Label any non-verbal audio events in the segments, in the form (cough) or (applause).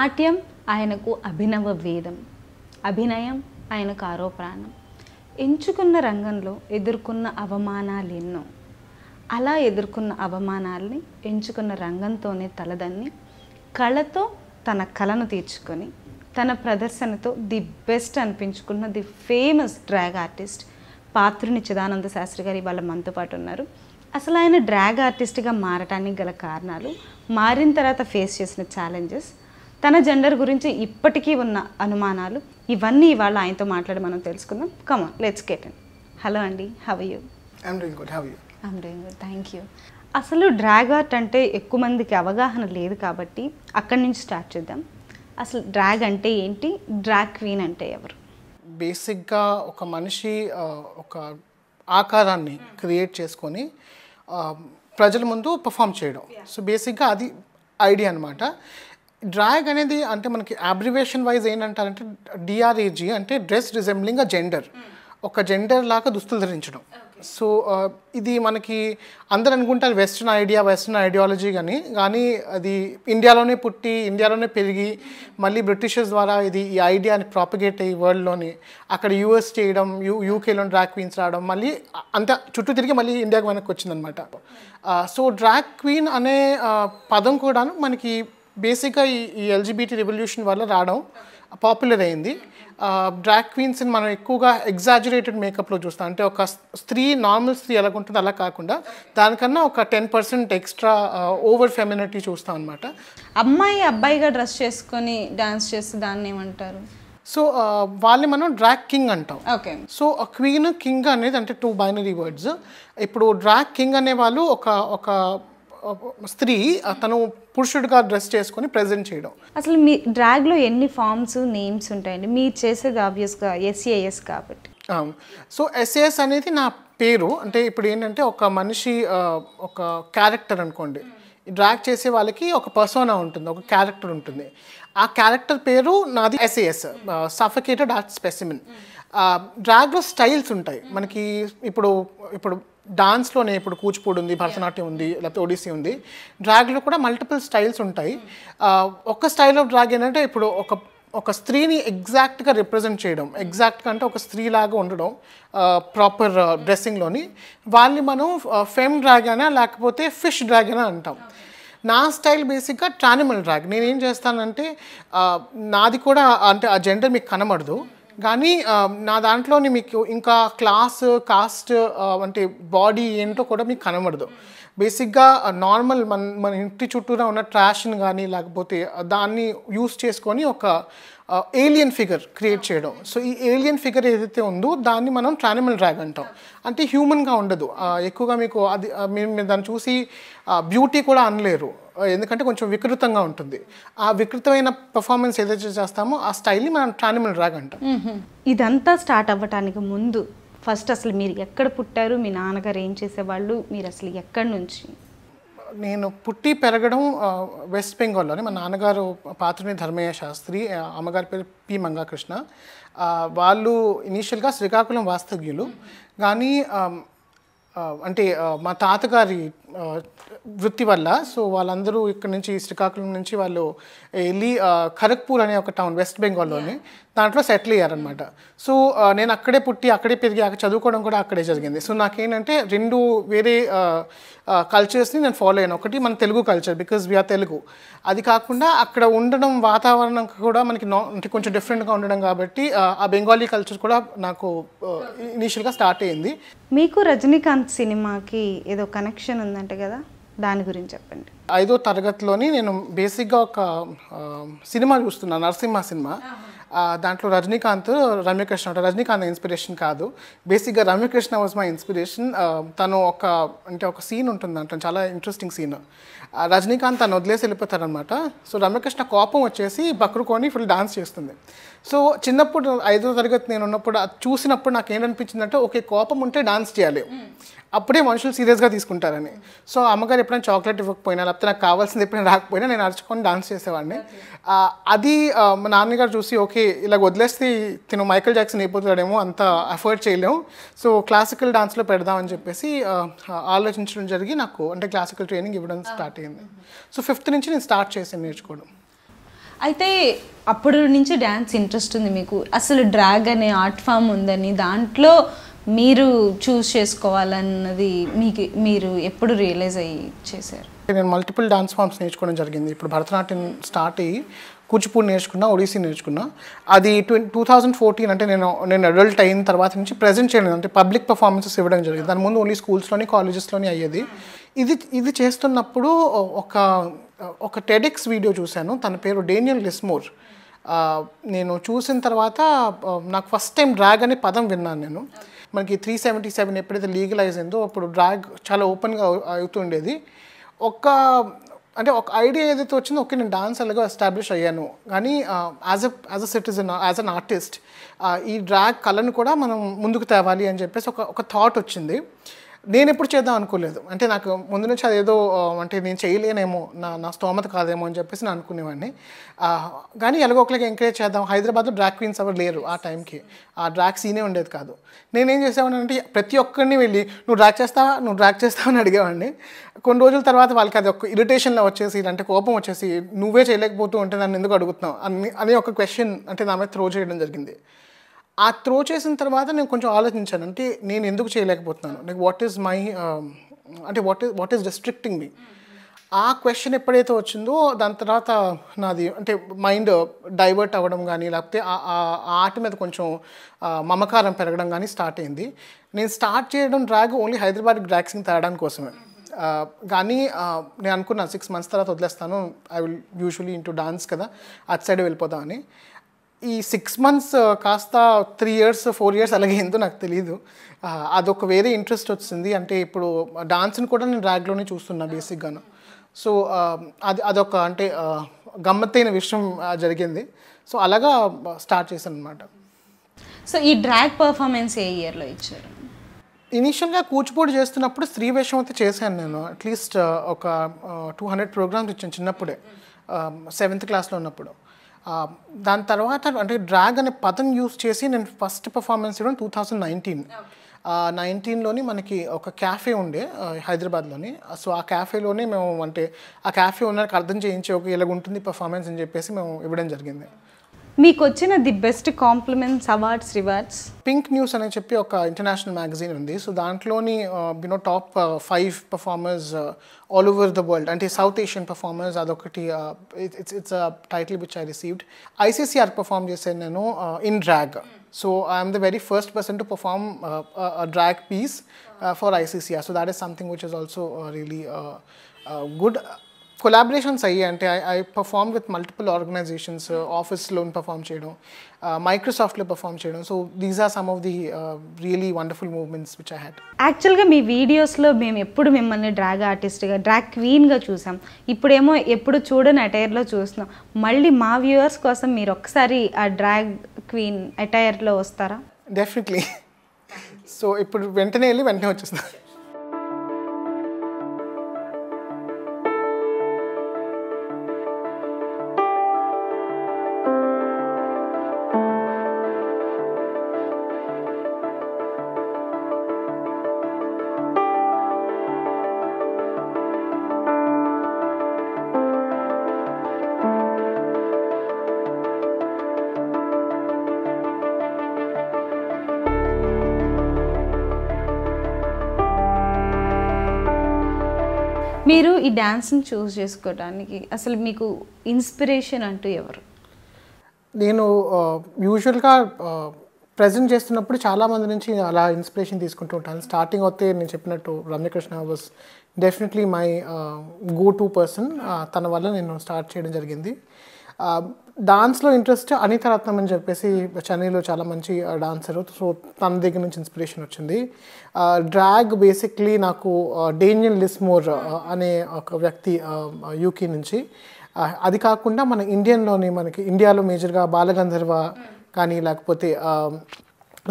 నాట్యం ఆయనకు అభినవ వేదం అభినయం ఆయన కారో ప్రాణం ఎంచుకున్న రంగంలో ఎదుర్కొన్న అవమానాలు ఎన్నో అలా ఎదుర్కొన్న అవమానాల్ని ఎంచుకున్న రంగంతోనే తలదన్ని కళతో తన కళను తీర్చుకొని తన ప్రదర్శనతో ది బెస్ట్ అనిపించుకున్న the famous drag artist Patruni Chidananda Sastry గారి వాళ్ళ మనతో పాటు ఉన్నారు అసలు ఆయన డ్రాగ్ ఆర్టిస్ట్గా మారటానికి గల కారణాలు మారిన తర్వాత ఫేస్ చేసిన ఛాలెంజెస్ తన జెండర్ గురించి ఇప్పటికీ ఉన్న అనుమానాలు ఇవన్నీ ఇవాళ ఆయనతో మాట్లాడి మనం తెలుసుకుందాం come on let's get and hello అండి how you I'm doing good how you I'm doing good thank you అసలు డ్రాగ్ ఆర్ట్ అంటే ఎక్కువ మందికి అవగాహన లేదు కాబట్టి అక్కడి నుంచి స్టార్ట్ చేద్దాం అసలు డ్రాగ్ అంటే ఏంటి డ్రాగ్ క్వీన్ అంటే ఎవరు బేసిక్గా ఒక మనిషి ఒక ఆకారాన్ని క్రియేట్ చేసుకొని ప్రజల ముందు పర్ఫామ్ చేయడం సో బేసిక్గా అది ఐడియా అనమాట డ్రాగ్ అనేది అంటే మనకి అబ్రివేషన్ వైజ్ ఏంటంటారంటే డిఆర్ఏజీ అంటే డ్రెస్ రిజెంబ్లింగ్ అ జెండర్ ఒక జెండర్ లాగా దుస్తులు ధరించడం సో uh, ఇది మనకి అందరు అనుకుంటారు వెస్ట్రన్ ఐడియా వెస్ట్రన్ ఐడియాలజీ కానీ కానీ అది ఇండియాలోనే పుట్టి ఇండియాలోనే పెరిగి మళ్ళీ బ్రిటిషర్స్ ద్వారా ఇది ఈ ఐడియాని ప్రాపగేట్ అయ్యి వరల్డ్లోని అక్కడ యూఎస్ చేయడం యూ యూకేలో డ్రాక్ క్వీన్స్ రావడం మళ్ళీ అంత చుట్టూ తిరిగి మళ్ళీ ఇండియాకి వెనక్కి వచ్చిందనమాట సో uh, డ్రాక్ క్వీన్ అనే uh, పదం కూడా మనకి బేసిక్గా ఈ ఈ ఎల్జీబీటీ రెవల్యూషన్ వల్ల రావడం పాపులర్ అయింది డ్రాక్ క్వీన్స్ని మనం ఎక్కువగా ఎగ్జాజురేటెడ్ మేకప్లో చూస్తాం అంటే ఒక స్త్రీ నార్మల్ స్త్రీ ఉంటుంది అలా కాకుండా దానికన్నా ఒక ten percent extra over femininity చూస్తాం అనమాట అమ్మాయి అబ్బాయిగా డ్రెస్ చేసుకొని డాన్స్ చేస్తే దాన్ని ఏమంటారు సో వాళ్ళని మనం డ్రాక్ కింగ్ అంటాం ఓకే సో క్వీన్ కింగ్ అనేది అంటే టూ బైనరీ వర్డ్స్ ఇప్పుడు డ్రాక్ కింగ్ అనే వాళ్ళు ఒక ఒక స్త్రీ తను పురుషుడిగా డ్రెస్ చేసుకొని ప్రజెంట్ చేయడం అసలు మీ డ్రాగ్లో ఎన్ని ఫార్మ్స్ నేమ్స్ ఉంటాయండి మీరు చేసేది ఆబ్వియస్గా ఎస్ఏఎస్ కాబట్టి సో ఎస్ఏఎస్ అనేది నా పేరు అంటే ఇప్పుడు ఏంటంటే ఒక మనిషి ఒక క్యారెక్టర్ అనుకోండి డ్రాగ్ చేసే వాళ్ళకి ఒక పర్సోనా ఉంటుంది ఒక క్యారెక్టర్ ఉంటుంది ఆ క్యారెక్టర్ పేరు నాది ఎస్ఏఎస్ సఫకేటెడ్ ఆర్ట్ స్పెసిమిన్ డ్రాగ్లో స్టైల్స్ ఉంటాయి మనకి ఇప్పుడు ఇప్పుడు డాన్స్లోనే ఇప్పుడు కూచిపూడి ఉంది భరతనాట్యం ఉంది లేకపోతే ఒడిసీ ఉంది డ్రాగ్లో కూడా మల్టిపుల్ స్టైల్స్ ఉంటాయి ఒక స్టైల్ ఆఫ్ డ్రాగ్ ఏంటంటే ఇప్పుడు ఒక ఒక స్త్రీని ఎగ్జాక్ట్గా రిప్రజెంట్ చేయడం ఎగ్జాక్ట్గా hmm. అంటే ఒక స్త్రీలాగా ఉండడం ప్రాపర్ డ్రెస్సింగ్లోని hmm. వాళ్ళని మనం ఫెమ్ డ్రాగ్ అయినా లేకపోతే ఫిష్ డ్రాగ్ అయినా అంటాం నా స్టైల్ బేసిక్గా ట్రానిమల్ డ్రాగ్ నేనేం చేస్తానంటే నాది కూడా అంటే ఆ జెండర్ మీకు కనబడదు hmm. కానీ నా దాంట్లోని మీకు ఇంకా క్లాస్ కాస్ట్ అంటే బాడీ ఏంటో కూడా మీకు కనబడదు బేసిక్గా నార్మల్ మన మన ఇంటి చుట్టూరా ఉన్న ట్రాష్ని కానీ లేకపోతే దాన్ని యూస్ చేసుకొని ఒక ఏలియన్ ఫిగర్ క్రియేట్ చేయడం సో ఈ ఏలియన్ ఫిగర్ ఏదైతే ఉందో దాన్ని మనం ట్రానిమల్ డ్రాగ్ అంటాం అంటే హ్యూమన్గా ఉండదు ఎక్కువగా మీకు అది మీరు దాన్ని చూసి బ్యూటీ కూడా అనలేరు ఎందుకంటే కొంచెం వికృతంగా ఉంటుంది ఆ వికృతమైన పర్ఫార్మెన్స్ ఏదైతే చేస్తామో ఆ స్టైల్ని మనం ట్రానిమల్ డ్రాగ్ అంటాం ఇదంతా స్టార్ట్ అవ్వటానికి ముందు ఫస్ట్ అసలు మీరు ఎక్కడ పుట్టారు మీ నాన్నగారు ఏం చేసేవాళ్ళు మీరు అసలు ఎక్కడి నుంచి నేను పుట్టి పెరగడం వెస్ట్ బెంగాల్లోనే మా నాన్నగారు పాత్రని ధర్మయ్య శాస్త్రి అమ్మగారి పేరు పి మంగాకృష్ణ వాళ్ళు ఇనీషియల్గా శ్రీకాకుళం వాస్తవ్యులు కానీ అంటే మా తాతగారి వృత్తి వల్ల సో వాళ్ళందరూ ఇక్కడ నుంచి శ్రీకాకుళం నుంచి వాళ్ళు వెళ్ళి ఖరగ్పూర్ అనే ఒక టౌన్ వెస్ట్ బెంగాల్లోని దాంట్లో సెటిల్ అయ్యారనమాట సో నేను అక్కడే పుట్టి అక్కడే పెరిగి అక్కడ చదువుకోవడం కూడా అక్కడే జరిగింది సో నాకేంటంటే రెండు వేరే కల్చర్స్ని నేను ఫాలో అయ్యాను ఒకటి మన Telugu culture because we are Telugu అది కాకుండా అక్కడ ఉండడం వాతావరణం కూడా మనకి అంటే కొంచెం డిఫరెంట్గా ఉండడం కాబట్టి ఆ బెంగాలీ కల్చర్ కూడా నాకు ఇనీషియల్గా స్టార్ట్ అయ్యింది మీకు రజనీకాంత్ సినిమాకి ఏదో కనెక్షన్ ఉందా వచ్చిందంటే కదా దాని గురించి చెప్పండి ఐదో తరగతిలోని నేను బేసిక్గా ఒక సినిమా చూస్తున్నాను నరసింహ సినిమా దాంట్లో రజనీకాంత్ రమ్యకృష్ణ ఉంటారు రజనీకాంత్ ఇన్స్పిరేషన్ కాదు బేసిక్గా రమ్యకృష్ణ వాజ్ మై ఇన్స్పిరేషన్ తను ఒక అంటే ఒక సీన్ ఉంటుంది దాంట్లో చాలా ఇంట్రెస్టింగ్ సీన్ రజనీకాంత్ తను వదిలేసి వెళ్ళిపోతారనమాట సో రమ్యకృష్ణ కోపం వచ్చేసి బక్రుకొని ఫుల్ డాన్స్ చేస్తుంది సో చిన్నప్పుడు ఐదో తరగతి నేను ఉన్నప్పుడు చూసినప్పుడు నాకు అంటే ఓకే కోపం ఉంటే డాన్స్ చేయాలి అప్పుడే మనుషులు సీరియస్గా తీసుకుంటారని సో అమ్మగారు ఎప్పుడైనా చాక్లెట్ ఇవ్వకపోయినా లేకపోతే నాకు కావాల్సింది ఎప్పుడైనా రాకపోయినా నేను అరుచుకొని డాన్స్ చేసేవాడిని అది మా నాన్నగారు చూసి ఓకే ఇలా వదిలేస్తే తిను మైకల్ జాక్సన్ అయిపోతాడేమో అంత అఫోర్డ్ చేయలేము సో క్లాసికల్ డాన్స్లో పెడదామని చెప్పేసి ఆలోచించడం జరిగి నాకు అంటే క్లాసికల్ ట్రైనింగ్ ఇవ్వడం స్టార్ట్ అయింది సో ఫిఫ్త్ నుంచి నేను స్టార్ట్ చేసాను నేర్చుకోవడం అయితే అప్పటి నుంచి డ్యాన్స్ ఇంట్రెస్ట్ ఉంది మీకు అసలు డ్రాగ్ అనే ఆర్ట్ ఫామ్ ఉందని దాంట్లో మీరు చూస్ చేసుకోవాలన్నది మీకు మీరు ఎప్పుడు రియలైజ్ అయ్యి చేశారు నేను మల్టిపుల్ డాన్స్ ఫామ్స్ నేర్చుకోవడం జరిగింది ఇప్పుడు భరతనాట్యం స్టార్ట్ అయ్యి కూచిపూడి నేర్చుకున్నా ఒడిసీ నేర్చుకున్నా అది ట్వంటీ టూ థౌజండ్ ఫోర్టీన్ అంటే నేను నేను అడల్ట్ అయిన తర్వాత నుంచి ప్రజెంట్ చేయలేదు అంటే పబ్లిక్ పర్ఫార్మెన్సెస్ ఇవ్వడం జరిగింది దాని ముందు ఓన్లీ స్కూల్స్లోని కాలేజెస్లోని అయ్యేది ఇది ఇది చేస్తున్నప్పుడు ఒక ఒక టెడెక్స్ వీడియో చూశాను తన పేరు డేనియల్ లిస్మోర్ నేను చూసిన తర్వాత నాకు ఫస్ట్ టైం డ్రాగ్ అనే పదం విన్నాను నేను మనకి త్రీ సెవెంటీ సెవెన్ ఎప్పుడైతే లీగలైజ్ అయిందో అప్పుడు డ్రాగ్ చాలా ఓపెన్గా అవుతుండేది ఒక అంటే ఒక ఐడియా ఏదైతే వచ్చిందో ఓకే నేను డాన్స్ అలాగే ఎస్టాబ్లిష్ అయ్యాను కానీ as a as a citizen as an artist ఈ డ్రాగ్ కళను కూడా మనం ముందుకు తేవాలి అని చెప్పేసి ఒక ఒక థాట్ వచ్చింది నేను ఎప్పుడు చేద్దాం అనుకోలేదు అంటే నాకు ముందు నుంచి అదేదో అంటే నేను చేయలేనేమో నా నా స్తోమత కాదేమో అని చెప్పేసి నేను అనుకునేవాడిని కానీ ఎలాగో ఒకరికి ఎంకరేజ్ చేద్దాం హైదరాబాద్లో డ్రాక్ క్వీన్స్ ఎవరు లేరు ఆ టైంకి ఆ డ్రాక్ సీనే ఉండేది కాదు నేనేం చేసేవాడిని అంటే ప్రతి ఒక్కరిని వెళ్ళి నువ్వు డ్రాక్ చేస్తావా నువ్వు డ్రాక్ చేస్తావా అని అడిగేవాడిని కొన్ని రోజుల తర్వాత వాళ్ళకి అది ఒక ఇరిటేషన్లో వచ్చేసి అంటే కోపం వచ్చేసి నువ్వే చేయలేకపోతూ ఉంటే నన్ను ఎందుకు అడుగుతున్నావు అని అనే ఒక క్వశ్చన్ అంటే నా మీద త్రో చేయడం జరిగింది ఆ త్రో చేసిన తర్వాత నేను కొంచెం ఆలోచించాను అంటే నేను ఎందుకు చేయలేకపోతున్నాను లైక్ వాట్ ఈస్ మై అంటే what is what is restricting me ఆ క్వశ్చన్ ఎప్పుడైతే వచ్చిందో దాని తర్వాత నాది అంటే మైండ్ డైవర్ట్ అవ్వడం కానీ లేకపోతే ఆ ఆర్ట్ మీద కొంచెం మమకారం పెరగడం కానీ స్టార్ట్ అయింది నేను స్టార్ట్ చేయడం డ్రాగ్ ఓన్లీ హైదరాబాద్ డ్రాక్సింగ్ తేడానికి కోసమే కానీ నేను అనుకున్నాను సిక్స్ మంత్స్ తర్వాత వదిలేస్తాను I will usually into dance కదా అట్ సైడ్ వెళ్ళిపోతామని అని ఈ సిక్స్ మంత్స్ కాస్త త్రీ ఇయర్స్ ఫోర్ ఇయర్స్ అలాగే ఏందో నాకు తెలియదు అదొక వేరే ఇంట్రెస్ట్ వచ్చింది అంటే ఇప్పుడు డాన్స్ని కూడా నేను ర్యాగ్లోనే చూస్తున్నా బేసిక్గాను సో అది అదొక అంటే గమ్మత్తైన విషయం జరిగింది సో అలాగా స్టార్ట్ చేశాను అనమాట సో ఈ డ్రాగ్ పర్ఫార్మెన్స్ ఏ ఇయర్లో ఇచ్చారు ఇనీషియల్గా కూచిపూడి చేస్తున్నప్పుడు స్త్రీ వేషం అయితే చేశాను నేను అట్లీస్ట్ ఒక టూ హండ్రెడ్ ప్రోగ్రామ్స్ ఇచ్చాను చిన్నప్పుడే సెవెంత్ క్లాస్లో ఉన్నప్పుడు దాని తర్వాత అంటే డ్రాగ్ అనే పదం యూస్ చేసి నేను ఫస్ట్ పర్ఫార్మెన్స్ ఇవ్వడం టూ థౌజండ్ నైన్టీన్ నైన్టీన్లోని మనకి ఒక క్యాఫే ఉండే హైదరాబాద్లోని సో ఆ క్యాఫేలోనే మేము అంటే ఆ క్యాఫే ఉన్నకి అర్థం చేయించి ఒక ఇలాగ ఉంటుంది పర్ఫార్మెన్స్ అని చెప్పేసి మేము ఇవ్వడం జరిగింది మీకు వచ్చిన the best compliments awards rewards Pink News అని చెప్పి ఒక ఇంటర్నేషనల్ మ్యాగజైన్ ఉంది సో దాంట్లోని you know top five performers all over the world అంటే సౌత్ ఏషియన్ పర్ఫార్మర్స్ అదొకటి it's it's title which I received ICCR perform చేశాను నేను in drag so I'm the very first person to perform drag piece for ICCR so that is something which is also really good collaborations అయ్యి అంటే I perform with multiple organisations ఆఫీస్లో perform చేయడం మైక్రోసాఫ్ట్లో uh, perform చేయడం so these are some of the really wonderful movements which I had యాక్చువల్గా మీ వీడియోస్లో మేము ఎప్పుడు మిమ్మల్ని డ్రాగ్ ఆర్టిస్ట్గా డ్రాగ్ క్వీన్గా చూసాం ఇప్పుడేమో ఎప్పుడు చూడని అటైర్లో చూస్తున్నాం మళ్ళీ మా వ్యూవర్స్ కోసం మీరు ఒకసారి ఆ డ్రాగ్ క్వీన్ అటైర్లో వస్తారా డెఫినెట్లీ సో (laughs) ఇప్పుడు వెంటనే వెళ్ళి వెంటనే వచ్చేస్తాను ఈ డ్యాన్స్ని చూస్ చేసుకోవడానికి అసలు మీకు ఇన్స్పిరేషన్ అంటూ ఎవరు నేను యూజువల్గా ప్రజెంట్ చేస్తున్నప్పుడు చాలామంది నుంచి అలా ఇన్స్పిరేషన్ తీసుకుంటూ ఉంటాను స్టార్టింగ్ అయితే నేను చెప్పినట్టు Ramya Krishna was definitely my go to person తన వల్ల నేను స్టార్ట్ చేయడం జరిగింది డాన్స్లో ఇంట్రెస్ట్ అనిత రత్నం అని చెప్పేసి చెన్నైలో చాలా మంచి డాన్సర్ సో తన దగ్గర నుంచి ఇన్స్పిరేషన్ వచ్చింది డ్రాగ్ బేసిక్లీ నాకు డేనియల్ లిస్మోర్ అనే ఒక వ్యక్తి యూకే నుంచి అది కాకుండా మన ఇండియన్లోని మనకి ఇండియాలో మేజర్గా బాలగంధర్వ hmm. కానీ లేకపోతే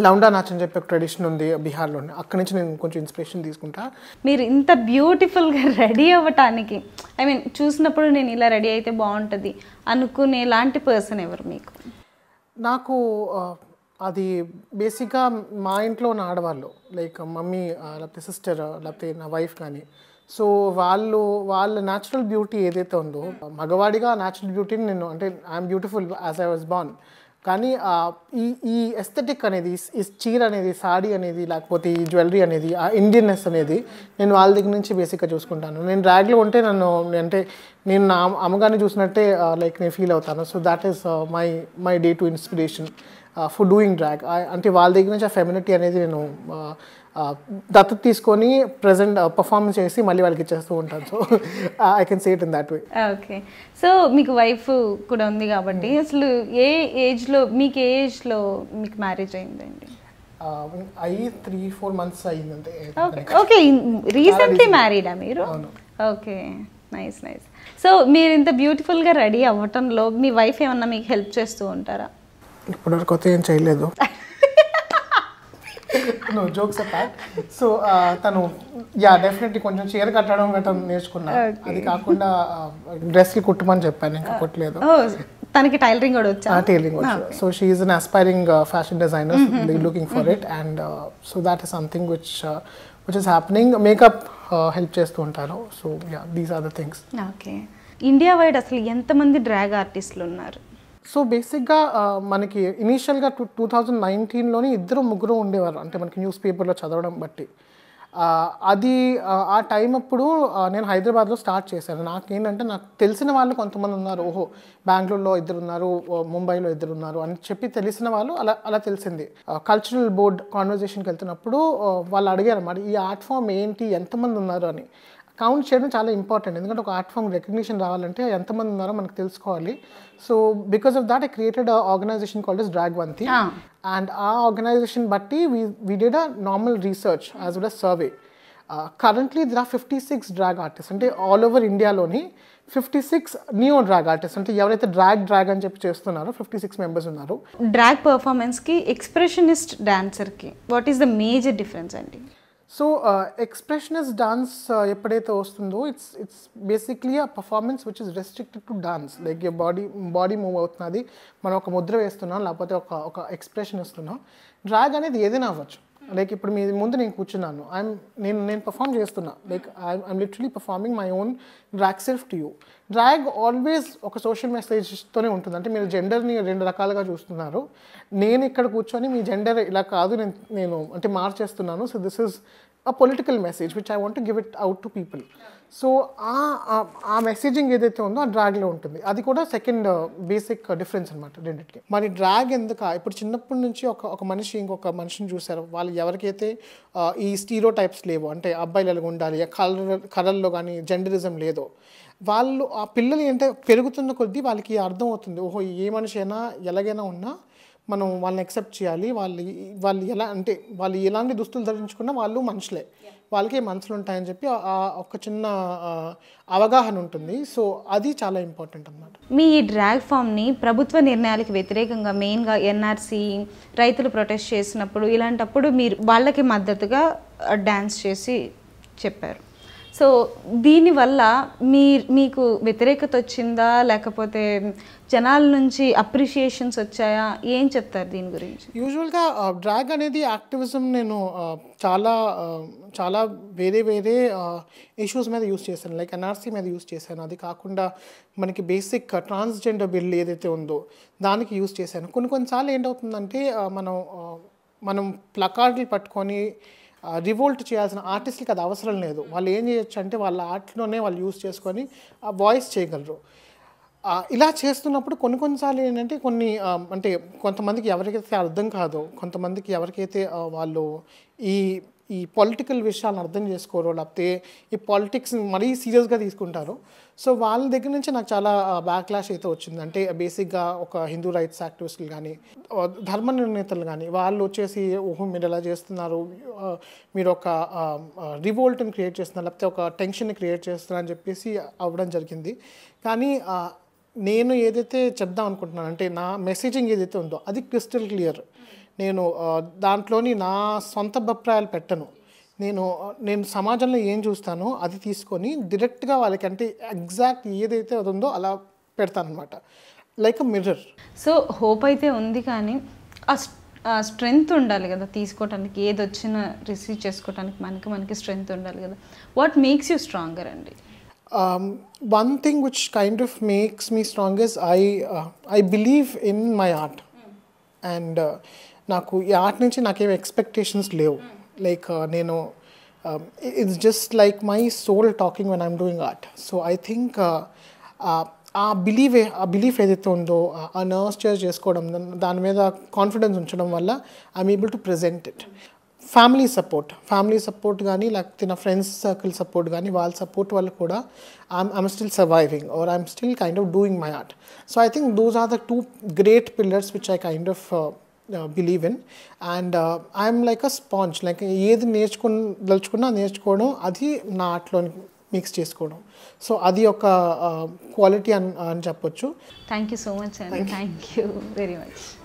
లౌండా నాచ్ అని చెప్పి ఒక ట్రెడిషన్ ఉంది బీహార్లో అక్కడి నుంచి నేను కొంచెం ఇన్స్పిరేషన్ తీసుకుంటా మీరు ఇంత బ్యూటిఫుల్గా రెడీ అవ్వటానికి ఐ మీన్ చూసినప్పుడు నేను ఇలా రెడీ అయితే బాగుంటుంది అనుకునే లాంటి పర్సన్ ఎవరు మీకు నాకు అది బేసిక్గా మా ఇంట్లో ఉన్న ఆడవాళ్ళు లైక్ మమ్మీ లేకపోతే సిస్టర్ లేకపోతే నా వైఫ్ కానీ సో వాళ్ళు వాళ్ళ న్యాచురల్ బ్యూటీ ఏదైతే ఉందో మగవాడిగా న్యాచురల్ బ్యూటీని నేను అంటే I'm beautiful as I was born కానీ ఈ ఈ ఎస్థెటిక్ అనేది ఈ చీర అనేది సాడీ అనేది లేకపోతే ఈ జ్యువెలరీ అనేది ఆ ఇండియన్నెస్ అనేది నేను వాళ్ళ దగ్గర నుంచి బేసిక్గా చూసుకుంటాను నేను ర్యాగ్లో ఉంటే నన్ను అంటే నేను నా అమ్మగారిని చూసినట్టే లైక్ నేను ఫీల్ అవుతాను so that is my my day to inspiration for doing drag అంటే వాళ్ళ దగ్గర నుంచి ఆ ఫెమినిటీ అనేది నేను దత్తు తీసుకొని ప్రజెంట్ పర్ఫార్మెన్స్ చేసి మళ్ళీ వాళ్ళకి ఇచ్చేస్తూ ఉంటాను so I can see it in that way okay so మీకు వైఫ్ కూడా ఉంది కాబట్టి hmm. అసలు ఏ ఏజ్లో మీకు ఏ ఏజ్లో మీకు మ్యారేజ్ అయిందండి అయ్యి త్రీ ఫోర్ మంత్స్ అయిందంటే ఓకే రీసెంట్లీ మ్యారీడా మీరు ఓకే నైస్ నైస్ సో మీరు ఇంత బ్యూటిఫుల్గా రెడీ అవ్వటంలో మీ వైఫ్ ఏమన్నా మీకు హెల్ప్ చేస్తూ ఉంటారా ఇప్పటివరకు అయితే ఏం చేయలేదు (laughs) నో జోక్స్ అపార్ట్ సో తను యా డెఫినెట్లీ కొంచెం చీర కట్టడం గట్రా నేర్చుకున్నా అది కాకుండా డ్రెస్లు uh, కుట్టమని చెప్పాను ఇంకా uh, కుట్టలేదు oh, తనకి టైలరింగ్ కూడా వచ్చా టైలరింగ్ వచ్చు so she is an aspiring fashion designer looking for it and so that is something which which is happening makeup help చేస్తూ ఉంటారు so yeah these are the things okay India wide అసలు ఎంతమంది drag ఆర్టిస్టులు ఉన్నారు so బేసిక్గా మనకి ఇనీషియల్గా two two thousand నైన్టీన్లోనే ఇద్దరు ముగ్గురు ఉండేవారు అంటే మనకి న్యూస్ పేపర్లో చదవడం బట్టి అది ఆ టైం అప్పుడు నేను హైదరాబాద్లో స్టార్ట్ చేశాను నాకేంటంటే నాకు తెలిసిన వాళ్ళు కొంతమంది ఉన్నారు ఓహో బెంగళూరులో ఇద్దరు ఉన్నారు ముంబైలో ఇద్దరు ఉన్నారు అని చెప్పి తెలిసిన వాళ్ళు అలా అలా తెలిసింది కల్చరల్ బోర్డ్ కాన్వర్జేషన్కి వెళ్తున్నప్పుడు వాళ్ళు అడిగారు అన్నమాట ఈ ఆర్ట్ ఫామ్ ఏంటి ఎంతమంది ఉన్నారు అని కౌంట్ చేయడం చాలా ఇంపార్టెంట్ ఎందుకంటే ఒక ఆర్ట్ ఫామ్ రికగ్నిషన్ రావాలంటే ఎంతమంది ఉన్నారో మనకు తెలుసుకోవాలి so because of that I created organisation called is drag one thing and ఆ ఆర్గనైజేషన్ బట్టి we we did a normal research as well as survey currently there are fifty six drag artist అంటే all over ఇండియాలోని fifty six new drag artist అంటే ఎవరైతే drag drag అని చెప్పి చేస్తున్నారో fifty six members ఉన్నారు డ్రాగ్ పర్ఫార్మెన్స్కి ఎక్స్ప్రెషనిస్ట్ డాన్సర్కి what is the major difference అండి సో ఎక్స్ప్రెషనస్ డాన్స్ ఎప్పుడైతే వస్తుందో it's it's basically uh performance which is restricted to dance like you body body move అవుతున్నది మనం ఒక ముద్ర వేస్తున్నాం లేకపోతే ఒక ఒక ఎక్స్ప్రెషన్ ఇస్తున్నాం డ్రాగ్ అనేది ఏదైనా అవ్వచ్చు లైక్ ఇప్పుడు మీ ముందు నేను కూర్చున్నాను ఐఎమ్ నేను నేను పర్ఫామ్ చేస్తున్నా like I'm I'm literally performing my own drag self to you drag always ఒక సోషల్ మెసేజ్తోనే ఉంటుంది అంటే మీరు జెండర్ని రెండు రకాలుగా చూస్తున్నారు నేను ఇక్కడ కూర్చొని మీ జెండర్ ఇలా కాదు నేను నేను అంటే మార్చేస్తున్నాను so this is a political message which I want to give it out to so uh uh messaging ఏదైతే ఉందో ఆ డ్రాగ్లో ఉంటుంది అది కూడా సెకండ్ బేసిక్ డిఫరెన్స్ అనమాట రెండింటికి మరి డ్రాగ్ ఎందుక ఇప్పుడు చిన్నప్పటి నుంచి ఒక ఒక మనిషి ఇంకొక మనిషిని చూశారు వాళ్ళు ఎవరికైతే ఈ స్టీరో టైప్స్ లేవో అంటే అబ్బాయిలు ఎలాగ ఉండాలి కలర్ కలర్లో కానీ జెండరిజం లేదో వాళ్ళు ఆ పిల్లలు ఏంటంటే పెరుగుతున్న కొద్దీ వాళ్ళకి అర్థం అవుతుంది ఓహో ఏ మనిషి అయినా ఎలాగైనా ఉన్నా మనం వాళ్ళని ఎక్సెప్ట్ చేయాలి వాళ్ళు వాళ్ళు ఎలా అంటే వాళ్ళు ఎలాంటి దుస్తులు ధరించుకున్నా వాళ్ళు మనుషులే వాళ్ళకి మనసులు ఉంటాయని చెప్పి ఆ ఒక చిన్న అవగాహన ఉంటుంది సో అది చాలా ఇంపార్టెంట్ అనమాట మీ ఈ డ్రాగ్ ఫామ్ని ప్రభుత్వ నిర్ణయాలకు వ్యతిరేకంగా మెయిన్గా ఎన్ఆర్సీ రైతులు ప్రొటెస్ట్ చేసినప్పుడు ఇలాంటప్పుడు మీరు వాళ్ళకి మద్దతుగా డ్యాన్స్ చేసి చెప్పారు సో దీనివల్ల మీ మీకు వ్యతిరేకత వచ్చిందా లేకపోతే జనాల నుంచి అప్రిషియేషన్స్ వచ్చాయా ఏం చెప్తారు దీని గురించి యూజువల్గా డ్రాగ్ అనేది యాక్టివిజం నేను చాలా చాలా వేరే వేరే ఇష్యూస్ మీద యూస్ చేశాను లైక్ ఎన్ఆర్సీ మీద యూస్ చేశాను అది కాకుండా మనకి బేసిక్ ట్రాన్స్జెండర్ బిల్ ఏదైతే ఉందో దానికి యూస్ చేశాను కొన్ని కొన్నిసార్లు ఏంటవుతుందంటే మనం మనం ప్లకార్డులు పట్టుకొని రివోల్ట్ చేయాల్సిన ఆర్టిస్ట్లకి అది అవసరం లేదు వాళ్ళు ఏం చేయొచ్చు అంటే వాళ్ళ ఆర్ట్లోనే వాళ్ళు యూస్ చేసుకొని వాయిస్ చేయగలరు ఇలా చేస్తున్నప్పుడు కొన్ని కొన్నిసార్లు ఏంటంటే కొన్ని అంటే కొంతమందికి ఎవరికైతే అర్థం కాదో కొంతమందికి ఎవరికైతే వాళ్ళు ఈ ఈ పొలిటికల్ విషయాలను అర్థం చేసుకోరో లేకపోతే ఈ పాలిటిక్స్ మరీ సీరియస్గా తీసుకుంటారు సో వాళ్ళ దగ్గర నుంచి నాకు చాలా బ్యాక్లాష్ అయితే వచ్చింది అంటే బేసిక్గా ఒక హిందూ రైట్స్ యాక్టివిస్టులు కానీ ధర్మ నిర్ణేతలు కానీ వాళ్ళు వచ్చేసి ఊహ మీరు ఎలా చేస్తున్నారు మీరు ఒక రివోల్ట్ని క్రియేట్ చేస్తున్నారు లేకపోతే ఒక టెన్షన్ని క్రియేట్ చేస్తున్నారు అని చెప్పేసి అవ్వడం జరిగింది కానీ నేను ఏదైతే చెప్దాం అనుకుంటున్నాను అంటే నా మెసేజింగ్ ఏదైతే ఉందో అది క్రిస్టల్ క్లియర్ నేను దాంట్లోని నా సొంత అభిప్రాయాలు పెట్టను నేను నేను సమాజంలో ఏం చూస్తానో అది తీసుకొని డైరెక్ట్గా వాళ్ళకి అంటే ఎగ్జాక్ట్ ఏదైతే అది ఉందో అలా పెడతాను అనమాట లైక్ మిర్రర్ సో హోప్ అయితే ఉంది కానీ ఆ స్ట్రెంగ్త్ ఉండాలి కదా తీసుకోవటానికి ఏది వచ్చినా రిసీవ్ చేసుకోవటానికి మనకి మనకి స్ట్రెంగ్త్ ఉండాలి కదా వాట్ మేక్స్ యూ స్ట్రాంగర్ అండి one thing which kind of makes me strongest I I believe in my art and నాకు ఈ ఆర్ట్ నుంచి నాకేం ఎక్స్పెక్టేషన్స్ లేవు లైక్ hmm. uh, నేను it's just like my soul talking when I'm doing art so I think uh believe ఆ belief ఏదైతే ఉందో ఆ నర్వ్స్ చేజ్ చేసుకోవడం దాని మీద కాన్ఫిడెన్స్ ఉంచడం వల్ల I'm able to present it family support family support కానీ లేకపోతే నా ఫ్రెండ్స్ సర్కిల్ సపోర్ట్ కానీ వాళ్ళ సపోర్ట్ వల్ల కూడా I'm I'm still surviving or I'm still kind of doing my art so I think those are the two great pillars which I kind of believe in and I'm like a sponge like ఏది నేర్చుకుని దలుచుకున్నా నేర్చుకోవడం అది నా ఆర్ట్లో mix చేసుకోవడం so అది ఒక quality uh, అని అని చెప్పొచ్చు thank you so much thank you very much